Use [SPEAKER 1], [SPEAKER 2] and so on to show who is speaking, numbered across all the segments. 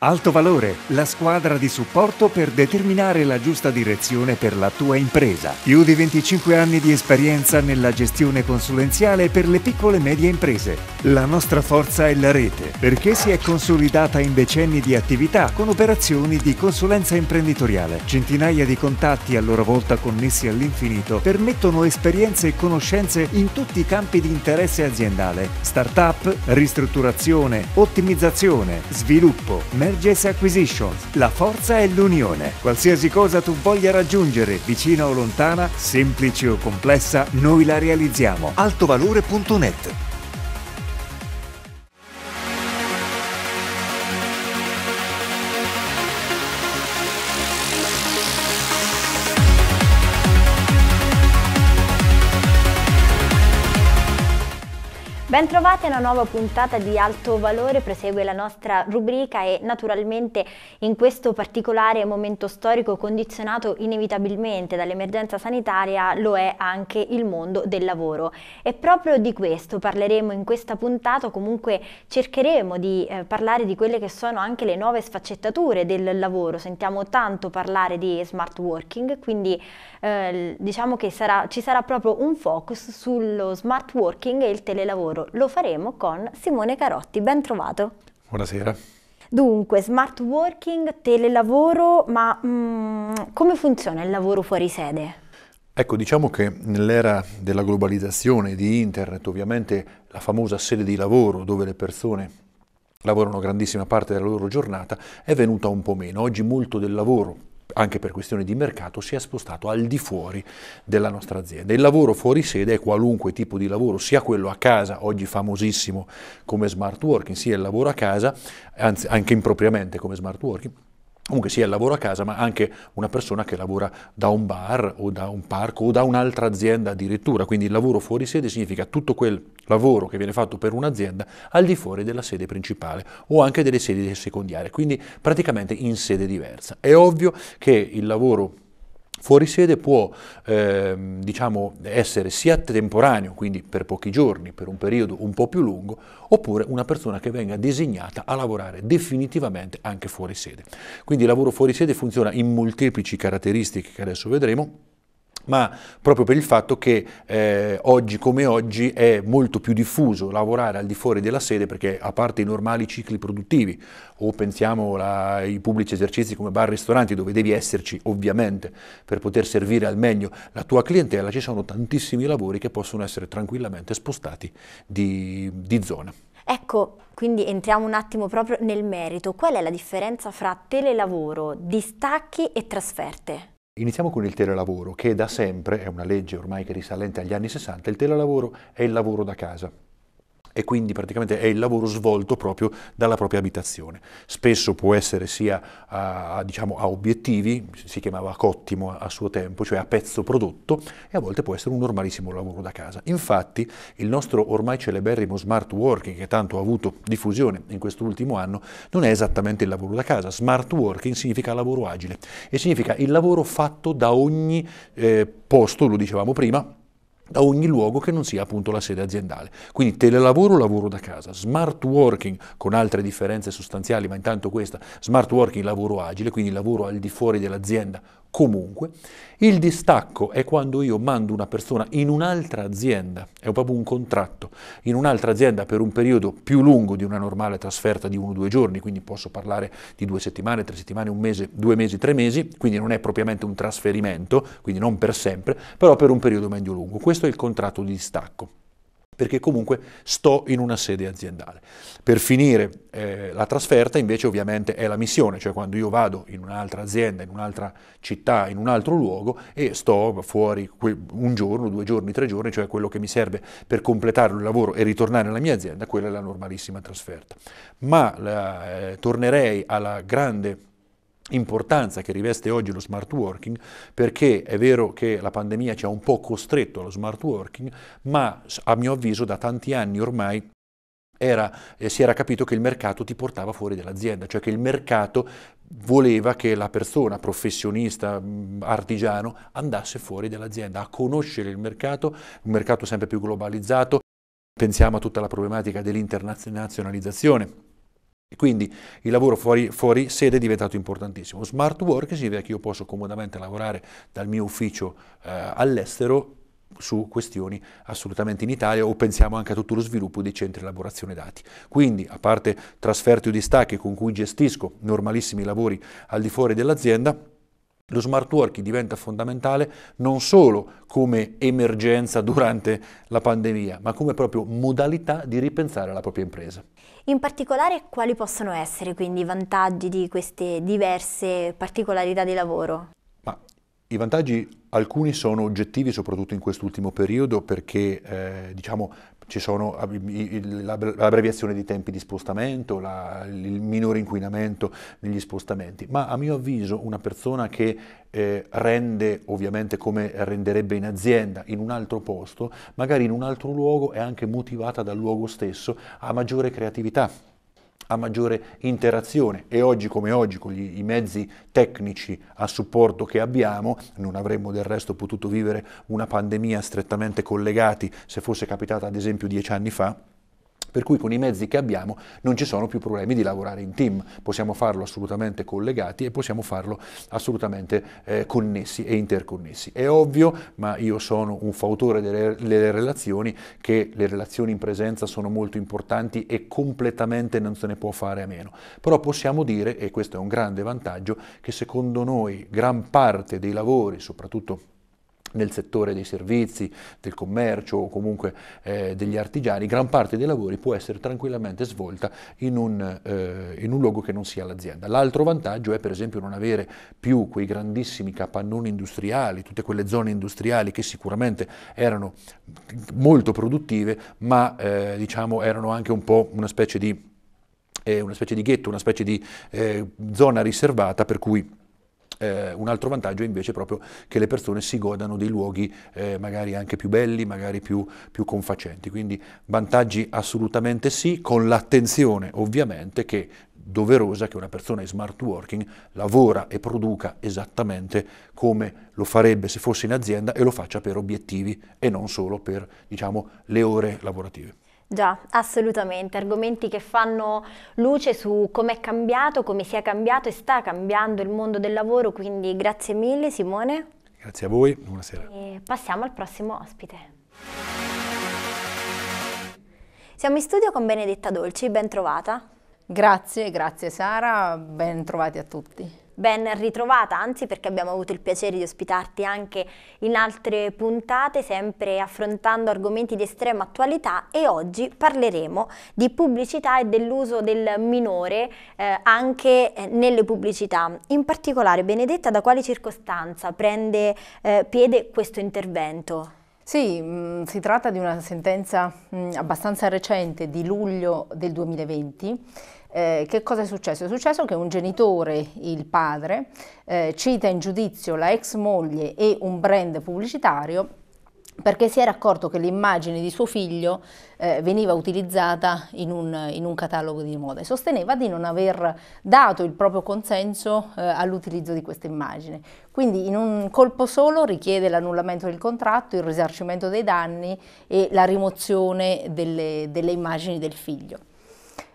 [SPEAKER 1] Alto Valore, la squadra di supporto per determinare la giusta direzione per la tua impresa. Più di 25 anni di esperienza nella gestione consulenziale per le piccole e medie imprese. La nostra forza è la rete, perché si è consolidata in decenni di attività con operazioni di consulenza imprenditoriale. Centinaia di contatti a loro volta connessi all'infinito permettono esperienze e conoscenze in tutti i campi di interesse aziendale. Startup, ristrutturazione, ottimizzazione, sviluppo, management Mergers Acquisitions. La forza è l'unione. Qualsiasi cosa tu voglia raggiungere, vicina o lontana, semplice o complessa, noi la realizziamo. Altovalore.net
[SPEAKER 2] Bentrovati a una nuova puntata di Alto Valore, prosegue la nostra rubrica e naturalmente in questo particolare momento storico condizionato inevitabilmente dall'emergenza sanitaria lo è anche il mondo del lavoro e proprio di questo parleremo in questa puntata, comunque cercheremo di eh, parlare di quelle che sono anche le nuove sfaccettature del lavoro, sentiamo tanto parlare di smart working, quindi eh, diciamo che sarà, ci sarà proprio un focus sullo smart working e il telelavoro lo faremo con Simone Carotti. Ben trovato. Buonasera. Dunque, smart working, telelavoro, ma mh, mm, come funziona il lavoro fuori sede?
[SPEAKER 1] Ecco, diciamo che nell'era della globalizzazione di internet, ovviamente la famosa sede di lavoro dove le persone lavorano grandissima parte della loro giornata, è venuta un po' meno. Oggi molto del lavoro anche per questioni di mercato, si è spostato al di fuori della nostra azienda. Il lavoro fuori sede è qualunque tipo di lavoro, sia quello a casa, oggi famosissimo come smart working, sia il lavoro a casa, anzi anche impropriamente come smart working, comunque sia il lavoro a casa, ma anche una persona che lavora da un bar o da un parco o da un'altra azienda addirittura. Quindi il lavoro fuori sede significa tutto quel lavoro che viene fatto per un'azienda al di fuori della sede principale o anche delle sedi secondarie, quindi praticamente in sede diversa. È ovvio che il lavoro Fuori sede può eh, diciamo, essere sia temporaneo, quindi per pochi giorni, per un periodo un po' più lungo, oppure una persona che venga designata a lavorare definitivamente anche fuori sede. Quindi il lavoro fuori sede funziona in molteplici caratteristiche che adesso vedremo ma proprio per il fatto che eh, oggi come oggi è molto più diffuso lavorare al di fuori della sede perché a parte i normali cicli produttivi o pensiamo ai pubblici esercizi come bar e ristoranti dove devi esserci ovviamente per poter servire al meglio la tua clientela, ci sono tantissimi lavori che possono essere tranquillamente spostati di, di zona.
[SPEAKER 2] Ecco, quindi entriamo un attimo proprio nel merito. Qual è la differenza fra telelavoro, distacchi e trasferte?
[SPEAKER 1] Iniziamo con il telelavoro, che da sempre, è una legge ormai che risalente agli anni 60, il telelavoro è il lavoro da casa e quindi praticamente è il lavoro svolto proprio dalla propria abitazione. Spesso può essere sia a, diciamo, a obiettivi, si chiamava cottimo a, a suo tempo, cioè a pezzo prodotto, e a volte può essere un normalissimo lavoro da casa. Infatti il nostro ormai celeberrimo smart working, che tanto ha avuto diffusione in quest'ultimo anno, non è esattamente il lavoro da casa. Smart working significa lavoro agile e significa il lavoro fatto da ogni eh, posto, lo dicevamo prima, da ogni luogo che non sia appunto la sede aziendale. Quindi telelavoro, lavoro da casa, smart working con altre differenze sostanziali, ma intanto questa, smart working, lavoro agile, quindi lavoro al di fuori dell'azienda Comunque, il distacco è quando io mando una persona in un'altra azienda, è proprio un contratto, in un'altra azienda per un periodo più lungo di una normale trasferta di uno o due giorni, quindi posso parlare di due settimane, tre settimane, un mese, due mesi, tre mesi, quindi non è propriamente un trasferimento, quindi non per sempre, però per un periodo medio-lungo. Questo è il contratto di distacco perché comunque sto in una sede aziendale. Per finire eh, la trasferta invece ovviamente è la missione, cioè quando io vado in un'altra azienda, in un'altra città, in un altro luogo e sto fuori un giorno, due giorni, tre giorni, cioè quello che mi serve per completare il lavoro e ritornare nella mia azienda, quella è la normalissima trasferta. Ma la, eh, tornerei alla grande importanza che riveste oggi lo smart working, perché è vero che la pandemia ci ha un po' costretto allo smart working, ma a mio avviso da tanti anni ormai era, eh, si era capito che il mercato ti portava fuori dall'azienda, cioè che il mercato voleva che la persona, professionista, mm, artigiano, andasse fuori dall'azienda, a conoscere il mercato, un mercato sempre più globalizzato, pensiamo a tutta la problematica dell'internazionalizzazione quindi il lavoro fuori, fuori, sede è diventato importantissimo. Smart work significa che io posso comodamente lavorare dal mio ufficio eh, all'estero su questioni assolutamente in Italia o pensiamo anche a tutto lo sviluppo dei centri di elaborazione dati. Quindi, a parte trasferti o distacchi con cui gestisco normalissimi lavori al di fuori dell'azienda, lo smart working diventa fondamentale non solo come emergenza durante la pandemia, ma come proprio modalità di ripensare la propria impresa.
[SPEAKER 2] In particolare quali possono essere quindi i vantaggi di queste diverse particolarità di lavoro?
[SPEAKER 1] Ma, I vantaggi alcuni sono oggettivi soprattutto in quest'ultimo periodo perché eh, diciamo, ci sono l'abbreviazione dei tempi di spostamento, la, il minore inquinamento negli spostamenti, ma a mio avviso una persona che eh, rende ovviamente come renderebbe in azienda in un altro posto, magari in un altro luogo è anche motivata dal luogo stesso a maggiore creatività a maggiore interazione e oggi come oggi con gli, i mezzi tecnici a supporto che abbiamo, non avremmo del resto potuto vivere una pandemia strettamente collegati se fosse capitata ad esempio dieci anni fa, per cui con i mezzi che abbiamo non ci sono più problemi di lavorare in team, possiamo farlo assolutamente collegati e possiamo farlo assolutamente eh, connessi e interconnessi. È ovvio, ma io sono un fautore delle, delle relazioni, che le relazioni in presenza sono molto importanti e completamente non se ne può fare a meno. Però possiamo dire, e questo è un grande vantaggio, che secondo noi gran parte dei lavori, soprattutto nel settore dei servizi, del commercio o comunque eh, degli artigiani, gran parte dei lavori può essere tranquillamente svolta in un, eh, in un luogo che non sia l'azienda. L'altro vantaggio è per esempio non avere più quei grandissimi capannoni industriali, tutte quelle zone industriali che sicuramente erano molto produttive, ma eh, diciamo erano anche un po' una specie di, eh, una specie di ghetto, una specie di eh, zona riservata per cui eh, un altro vantaggio è invece proprio che le persone si godano dei luoghi eh, magari anche più belli, magari più, più, confacenti. Quindi vantaggi assolutamente sì, con l'attenzione ovviamente che doverosa che una persona in smart working lavora e produca esattamente come lo farebbe se fosse in azienda e lo faccia per obiettivi e non solo per diciamo, le ore lavorative.
[SPEAKER 2] Già, assolutamente, argomenti che fanno luce su come è cambiato, come si è cambiato e sta cambiando il mondo del lavoro, quindi grazie mille Simone.
[SPEAKER 1] Grazie a voi, buonasera.
[SPEAKER 2] E passiamo al prossimo ospite. Siamo in studio con Benedetta Dolci, ben trovata.
[SPEAKER 3] Grazie, grazie Sara, ben
[SPEAKER 2] trovati a tutti ben ritrovata, anzi perché abbiamo avuto il piacere di ospitarti anche in altre puntate, sempre affrontando argomenti di estrema attualità e oggi parleremo di pubblicità e dell'uso del minore eh, anche eh, nelle pubblicità. In particolare, Benedetta, da quale circostanza prende eh, piede questo intervento?
[SPEAKER 3] Sì, mh, mm, si tratta di una sentenza mh, mm, abbastanza recente di luglio del 2020 eh, che cosa è successo? È successo che un genitore, il padre, eh, cita in giudizio la ex moglie e un brand pubblicitario perché si era accorto che l'immagine di suo figlio eh, veniva utilizzata in un, in un, catalogo di moda e sosteneva di non aver dato il proprio consenso eh, all'utilizzo di questa immagine. Quindi in un colpo solo richiede l'annullamento del contratto, il risarcimento dei danni e la rimozione delle, delle immagini del figlio.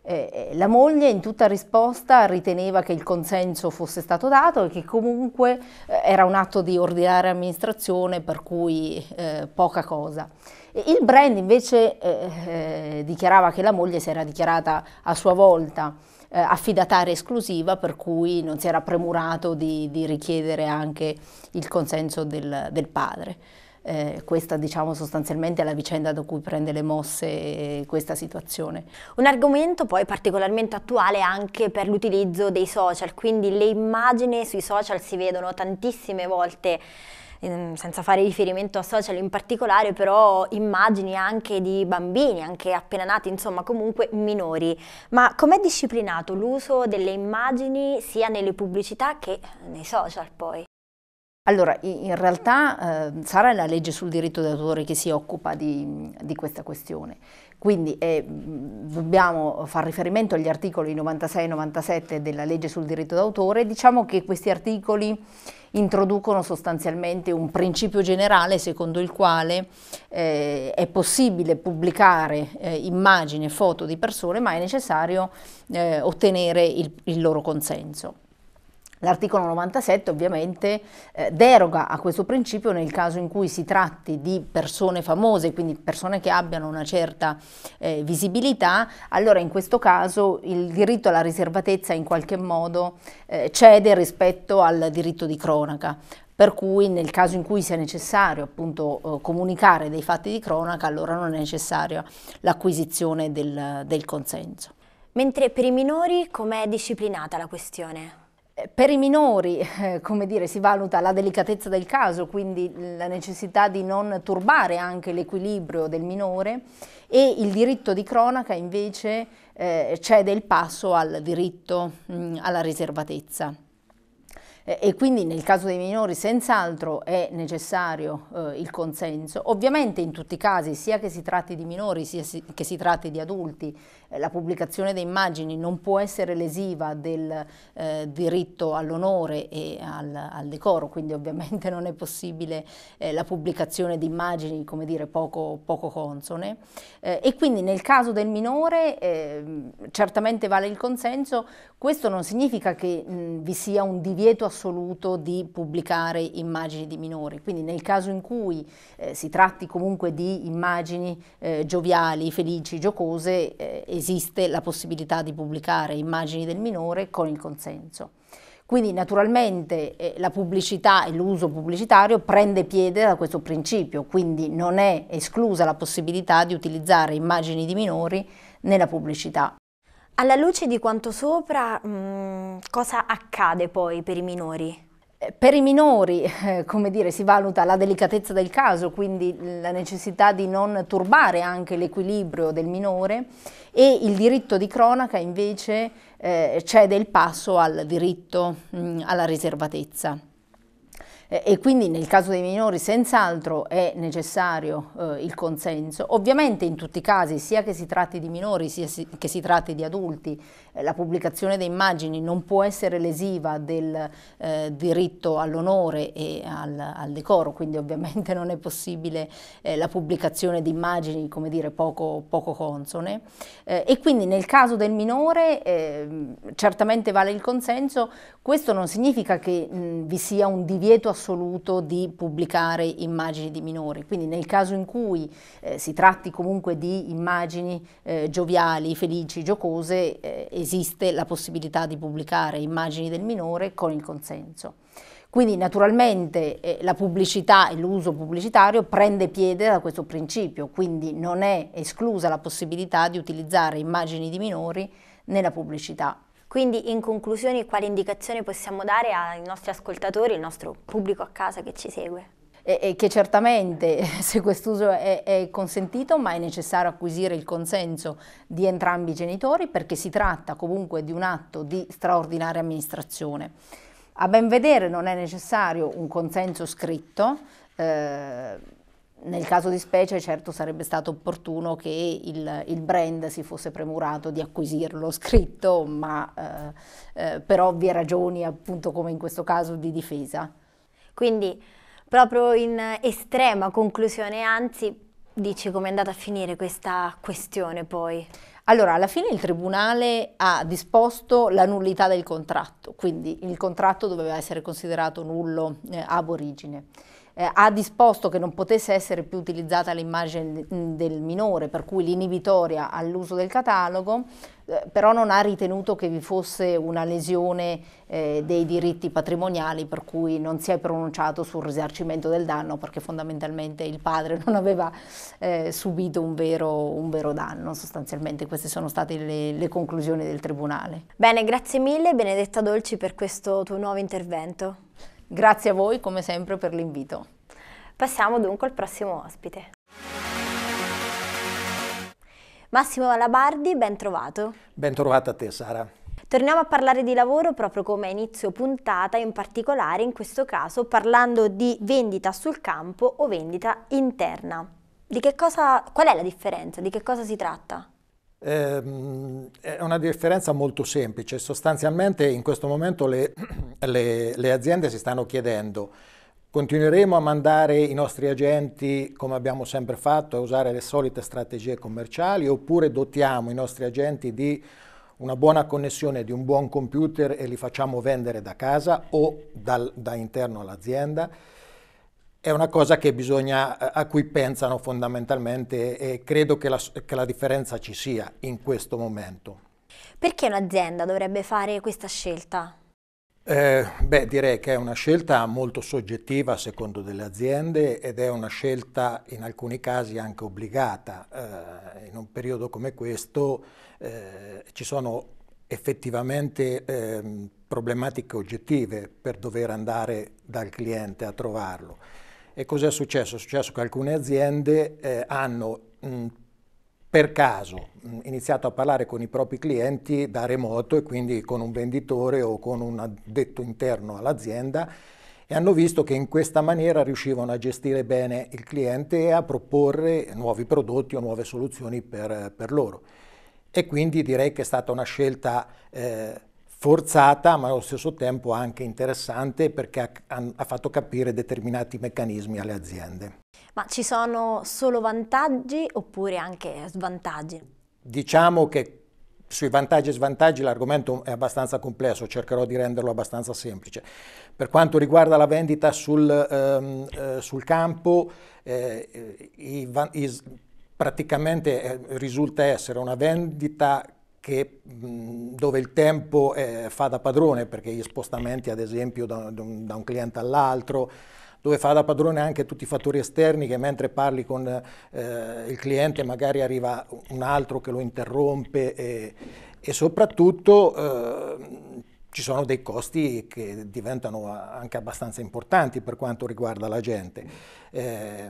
[SPEAKER 3] Eh, eh, la moglie in tutta risposta riteneva che il consenso fosse stato dato e che comunque eh, era un atto di ordinaria amministrazione per cui eh, poca cosa. Il brand invece eh, eh, dichiarava che la moglie si era dichiarata a sua volta affidataria esclusiva per cui non si era premurato di, di richiedere anche il consenso del, del padre. Eh, questa diciamo sostanzialmente è la vicenda da cui prende le mosse eh, questa situazione. Un argomento poi particolarmente
[SPEAKER 2] attuale anche per l'utilizzo dei social, quindi le immagini sui social si vedono tantissime volte ehm, senza fare riferimento a social in particolare, però immagini anche di bambini, anche appena nati, insomma comunque minori. Ma com'è disciplinato l'uso delle immagini sia nelle pubblicità che nei social poi?
[SPEAKER 3] Allora, in realtà eh, Sara la legge sul diritto d'autore che si occupa di, di questa questione. Quindi eh, dobbiamo far riferimento agli articoli 96 e 97 della legge sul diritto d'autore. Diciamo che questi articoli introducono sostanzialmente un principio generale secondo il quale eh, è possibile pubblicare eh, immagini e foto di persone, ma è necessario eh, ottenere il, il loro consenso. L'articolo 97 ovviamente eh, deroga a questo principio nel caso in cui si tratti di persone famose, quindi persone che abbiano una certa eh, visibilità, allora in questo caso il diritto alla riservatezza in qualche modo eh, cede rispetto al diritto di cronaca. Per cui nel caso in cui sia necessario appunto eh, comunicare dei fatti di cronaca, allora non è necessaria l'acquisizione del, del consenso. Mentre per i minori com'è disciplinata la questione? Per i minori, come dire, si valuta la delicatezza del caso, quindi la necessità di non turbare anche l'equilibrio del minore e il diritto di cronaca invece eh, cede il passo al diritto mh, mm, alla riservatezza. e quindi nel caso dei minori senz'altro è necessario eh, il consenso. Ovviamente in tutti i casi, sia che si tratti di minori sia si, che si tratti di adulti, la pubblicazione di immagini non può essere lesiva del eh, diritto all'onore e al, al, decoro, quindi ovviamente non è possibile eh, la pubblicazione di immagini come dire, poco, poco consone. Eh, e quindi nel caso del minore ehm, certamente vale il consenso, questo non significa che mh, vi sia un divieto assoluto di pubblicare immagini di minori, quindi nel caso in cui eh, si tratti comunque di immagini eh, gioviali, felici, giocose, eh, esiste la possibilità di pubblicare immagini del minore con il consenso. Quindi naturalmente eh, la pubblicità e l'uso pubblicitario prende piede da questo principio, quindi non è esclusa la possibilità di utilizzare immagini di minori nella pubblicità. Alla luce
[SPEAKER 2] di quanto sopra, mh, mm, cosa accade poi per i minori? Per i
[SPEAKER 3] minori, eh, come dire, si valuta la delicatezza del caso, quindi la necessità di non turbare anche l'equilibrio del minore e il diritto di cronaca invece eh, cede il passo al diritto mh, mm, alla riservatezza. Eh, e quindi nel caso dei minori senz'altro è necessario eh, il consenso. Ovviamente in tutti i casi, sia che si tratti di minori sia si, che si tratti di adulti, eh, la pubblicazione di immagini non può essere lesiva del eh, diritto all'onore e al, al, decoro, quindi ovviamente non è possibile eh, la pubblicazione di immagini come dire, poco, poco consone. Eh, e quindi nel caso del minore ehm, certamente vale il consenso, questo non significa che mh, vi sia un divieto assoluto assoluto di pubblicare immagini di minori, quindi nel caso in cui eh, si tratti comunque di immagini eh, gioviali, felici, giocose, eh, esiste la possibilità di pubblicare immagini del minore con il consenso. Quindi naturalmente eh, la pubblicità e l'uso pubblicitario prende piede da questo principio, quindi non è esclusa la possibilità di utilizzare immagini di minori nella pubblicità.
[SPEAKER 2] Quindi in conclusione quali indicazioni possiamo dare ai nostri ascoltatori, al nostro
[SPEAKER 3] pubblico a casa che ci segue? e, che certamente se quest'uso è, è, consentito, ma è necessario acquisire il consenso di entrambi i genitori perché si tratta comunque di un atto di straordinaria amministrazione. A ben vedere non è necessario un consenso scritto. Eh, nel caso di specie certo sarebbe stato opportuno che il, il brand si fosse premurato di acquisirlo scritto, ma eh, eh, per ovvie ragioni appunto come in questo caso di difesa. Quindi proprio in estrema conclusione, anzi dici
[SPEAKER 2] come è andata a finire questa questione
[SPEAKER 3] poi? Allora, alla fine il tribunale ha disposto la nullità del contratto, quindi il contratto doveva essere considerato nullo eh, ab origine eh, ha disposto che non potesse essere più utilizzata l'immagine del minore, per cui l'inibitoria all'uso del catalogo, eh, però non ha ritenuto che vi fosse una lesione eh, dei diritti patrimoniali, per cui non si è pronunciato sul risarcimento del danno, perché fondamentalmente il padre non aveva eh, subito un vero, un vero, danno, sostanzialmente queste sono state le, le conclusioni del Tribunale.
[SPEAKER 2] Bene, grazie mille Benedetta Dolci per questo tuo nuovo intervento. Grazie a voi come sempre per l'invito. Passiamo dunque al prossimo ospite. Massimo Malabardi, ben trovato.
[SPEAKER 4] Ben trovata a te Sara.
[SPEAKER 2] Torniamo a parlare di lavoro proprio come inizio puntata, in particolare in questo caso parlando di vendita sul campo o vendita interna. Cosa, qual è la differenza? Di che cosa si tratta?
[SPEAKER 4] Ehm, è una differenza molto semplice, sostanzialmente in questo momento le, le, le aziende si stanno chiedendo Continueremo a mandare i nostri agenti come abbiamo sempre fatto, a usare le solite strategie commerciali oppure dotiamo i nostri agenti di una buona connessione, di un buon computer e li facciamo vendere da casa o dal, da interno all'azienda? è una cosa bisogna, eh, a cui pensano fondamentalmente e credo che la, che la differenza ci sia in questo momento.
[SPEAKER 2] Perché un'azienda dovrebbe fare questa scelta?
[SPEAKER 4] Eh, beh, direi che è una scelta molto soggettiva a secondo delle aziende ed è una scelta in alcuni casi anche obbligata. Eh, in un periodo come questo eh, ci sono effettivamente ehm, problematiche oggettive per dover andare dal cliente a trovarlo. E cos'è successo? È successo che alcune aziende eh, hanno mh, per caso mh, iniziato a parlare con i propri clienti da remoto e quindi con un venditore o con un addetto interno all'azienda e hanno visto che in questa maniera riuscivano a gestire bene il cliente e a proporre nuovi prodotti o nuove soluzioni per, per loro. E quindi direi che è stata una scelta eh, forzata ma allo stesso tempo anche interessante perché ha, ha, fatto capire determinati meccanismi alle aziende.
[SPEAKER 2] Ma ci sono solo vantaggi oppure anche svantaggi?
[SPEAKER 4] Diciamo che sui vantaggi e svantaggi l'argomento è abbastanza complesso, cercherò di renderlo abbastanza semplice. Per quanto riguarda la vendita sul, ehm, eh, sul campo, eh, i, i, praticamente eh, risulta essere una vendita che, mh, dove il tempo eh, fa da padrone, perché gli spostamenti ad esempio da, da, un, cliente all'altro, dove fa da padrone anche tutti i fattori esterni che mentre parli con eh, il cliente magari arriva un altro che lo interrompe e, e soprattutto eh, ci sono dei costi che diventano anche abbastanza importanti per quanto riguarda la gente. Eh,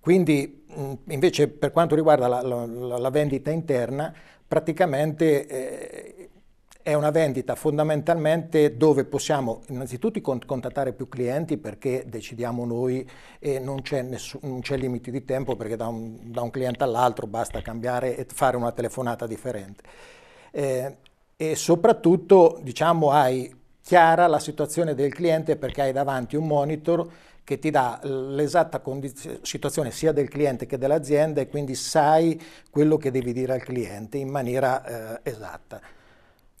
[SPEAKER 4] quindi invece per quanto riguarda la, la, la vendita interna, praticamente eh, è una vendita fondamentalmente dove possiamo innanzitutto contattare più clienti perché decidiamo noi e non c'è, nessun, limite di tempo perché da un, da un cliente all'altro basta cambiare e fare una telefonata differente. Eh, e soprattutto diciamo hai chiara la situazione del cliente perché hai davanti un monitor che ti dà l'esatta situazione sia del cliente che dell'azienda e quindi sai quello che devi dire al cliente in maniera eh, esatta.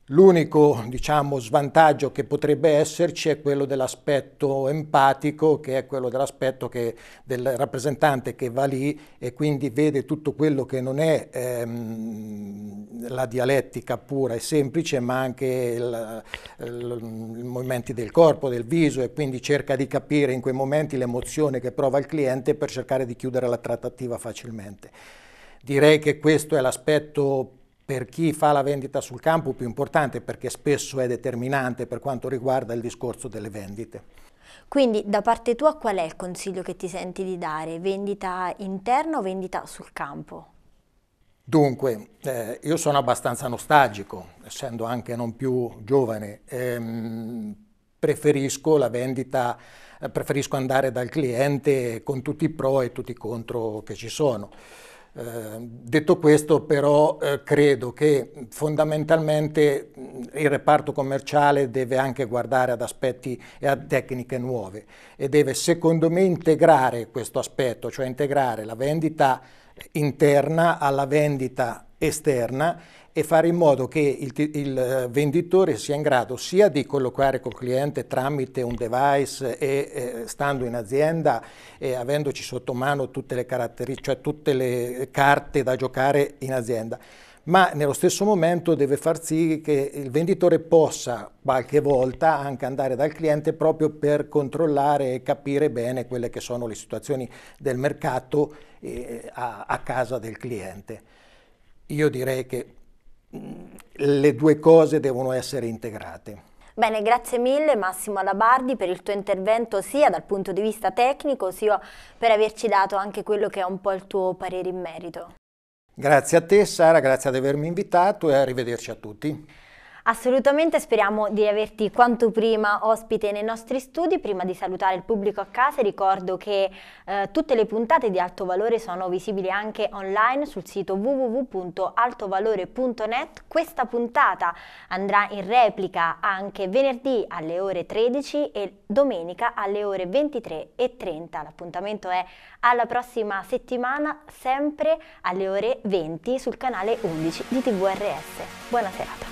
[SPEAKER 4] L'unico diciamo, svantaggio che potrebbe esserci è quello dell'aspetto empatico, che è quello dell'aspetto del rappresentante che va lì e quindi vede tutto quello che non è ehm, la dialettica pura e semplice, ma anche i movimenti del corpo, del viso e quindi cerca di capire in quei momenti l'emozione che prova il cliente per cercare di chiudere la trattativa facilmente. Direi che questo è l'aspetto per chi fa la vendita sul campo più importante perché spesso è determinante per quanto riguarda il discorso delle vendite.
[SPEAKER 2] Quindi da parte tua qual è il consiglio che ti senti di dare? Vendita interna o vendita sul campo?
[SPEAKER 4] Dunque, eh, io sono abbastanza nostalgico, essendo anche non più giovane, ehm, preferisco la vendita, eh, preferisco andare dal cliente con tutti i pro e tutti i contro che ci sono. Eh, detto questo però eh, credo che fondamentalmente mm, il reparto commerciale deve anche guardare ad aspetti e a tecniche nuove e deve secondo me integrare questo aspetto, cioè integrare la vendita interna alla vendita esterna e fare in modo che il, il, eh, venditore sia in grado sia di colloquiare col cliente tramite un device e eh, stando in azienda e avendoci sotto mano tutte le caratteristiche, cioè tutte le carte da giocare in azienda ma nello stesso momento deve far sì che il venditore possa qualche volta anche andare dal cliente proprio per controllare e capire bene quelle che sono le situazioni del mercato eh, a, a casa del cliente. Io direi che le due cose devono essere integrate.
[SPEAKER 2] Bene, grazie mille Massimo Alabardi per il tuo intervento sia dal punto di vista tecnico sia per averci dato anche quello che è un po' il tuo parere in merito.
[SPEAKER 4] Grazie a te Sara, grazie ad avermi invitato e arrivederci a tutti.
[SPEAKER 2] Assolutamente speriamo di averti quanto prima ospite nei nostri studi. Prima di salutare il pubblico a casa ricordo che eh, tutte le puntate di Alto Valore sono visibili anche online sul sito www.altovalore.net. Questa puntata andrà in replica anche venerdì alle ore 13 e domenica alle ore 23 e 30. L'appuntamento è alla prossima settimana, sempre alle ore 20 sul canale 11 di TVRS. Buona serata.